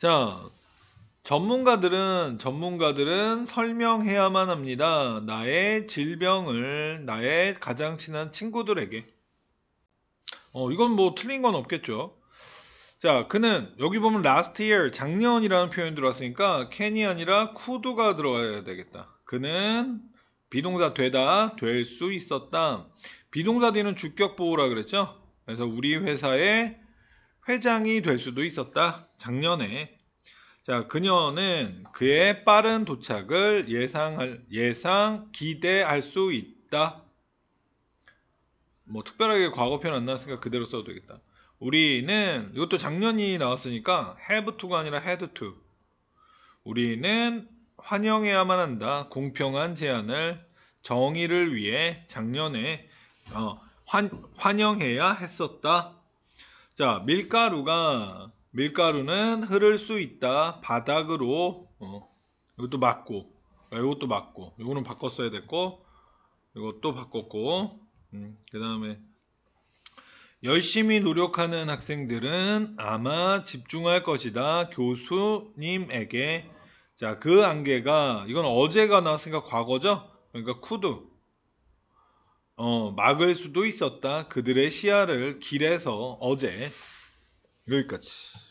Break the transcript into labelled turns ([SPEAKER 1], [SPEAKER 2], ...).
[SPEAKER 1] 자, 전문가들은 전문가들은 설명해야만 합니다. 나의 질병을 나의 가장 친한 친구들에게. 어, 이건 뭐 틀린 건 없겠죠. 자, 그는 여기 보면 last year 작년이라는 표현 들어왔으니까 can이 아니라 could가 들어가야 되겠다. 그는 비동사 되다, 될 수 있었다. 비동사 뒤는 주격 보호라 그랬죠. 그래서 우리 회사에 회장이 될 수도 있었다. 작년에. 자, 그녀는 그의 빠른 도착을 예상할, 예상, 기대할 수 있다. 뭐, 특별하게 과거편 안 나왔으니까 그대로 써도 되겠다. 우리는, 이것도 작년이 나왔으니까 have to가 아니라 had to. 우리는 환영해야만 한다. 공평한 제안을 정의를 위해 작년에 어, 환, 환영해야 했었다. 자, 밀가루가 밀가루는 흐를 수 있다. 바닥으로 어, 이것도 맞고 아, 이것도 맞고 이거는 바꿨어야 됐고 이것도 바꿨고 음, 그 다음에 열심히 노력하는 학생들은 아마 집중할 것이다. 교수님에게 자 그 안개가 이건 어제가 나왔으니까 과거죠. 그러니까 쿠드 어, 막을 수도 있었다. 그들의 시야를 길에서 어제 여기까지.